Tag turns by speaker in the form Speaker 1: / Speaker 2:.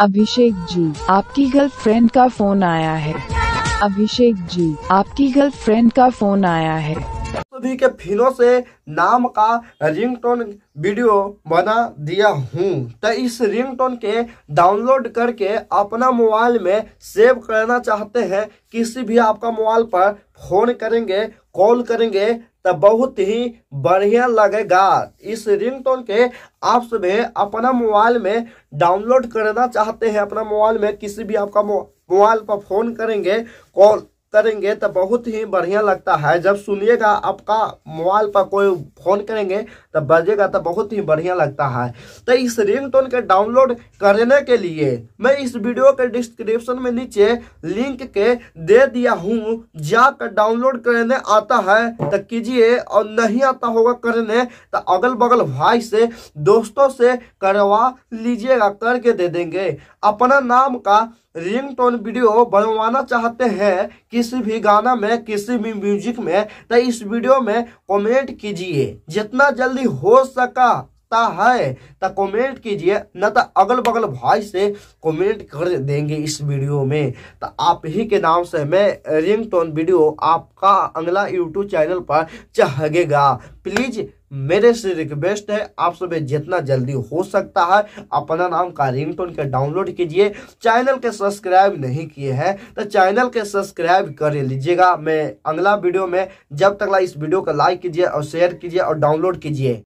Speaker 1: अभिषेक जी आपकी गर्लफ्रेंड का फोन आया है अभिषेक जी आपकी गर्लफ्रेंड का फोन आया है
Speaker 2: सभी के फिनों से नाम का रिंगटोन वीडियो बना दिया हूँ तो इस रिंगटोन के डाउनलोड करके अपना मोबाइल में सेव करना चाहते हैं किसी भी आपका मोबाइल पर फोन करेंगे कॉल करेंगे तो बहुत ही बढ़िया लगेगा इस रिंगटोन के आप सभी अपना मोबाइल में डाउनलोड करना चाहते हैं अपना मोबाइल में किसी भी आपका मोबाइल पर फोन करेंगे कॉल करेंगे तो बहुत ही बढ़िया लगता है जब सुनिएगा आपका मोबाइल पर कोई फोन करेंगे तो बजेगा तो बहुत ही बढ़िया लगता है तो इस रिंगटोन के डाउनलोड करने के लिए मैं इस वीडियो के डिस्क्रिप्शन में नीचे लिंक के दे दिया हूँ जाकर डाउनलोड करने आता है तो कीजिए और नहीं आता होगा करने तो अगल बगल भाई से दोस्तों से करवा लीजिएगा करके दे देंगे अपना नाम का रिंगटोन वीडियो बनवाना चाहते हैं किसी भी गाना में किसी भी म्यूजिक में तो इस वीडियो में कमेंट कीजिए जितना जल्दी हो सका ता है तो कमेंट कीजिए न तो अगल बगल भाई से कमेंट कर देंगे इस वीडियो में तो आप ही के नाम से मैं रिंग टोन वीडियो आपका अगला यूट्यूब चैनल पर चाहेगा प्लीज मेरे से रिक्वेस्ट है आप सब जितना जल्दी हो सकता है अपना नाम का रिंगटोन के डाउनलोड कीजिए चैनल के सब्सक्राइब नहीं किए हैं तो चैनल के सब्सक्राइब कर लीजिएगा मैं अगला वीडियो में जब तक ला इस वीडियो को लाइक कीजिए और शेयर कीजिए और डाउनलोड कीजिए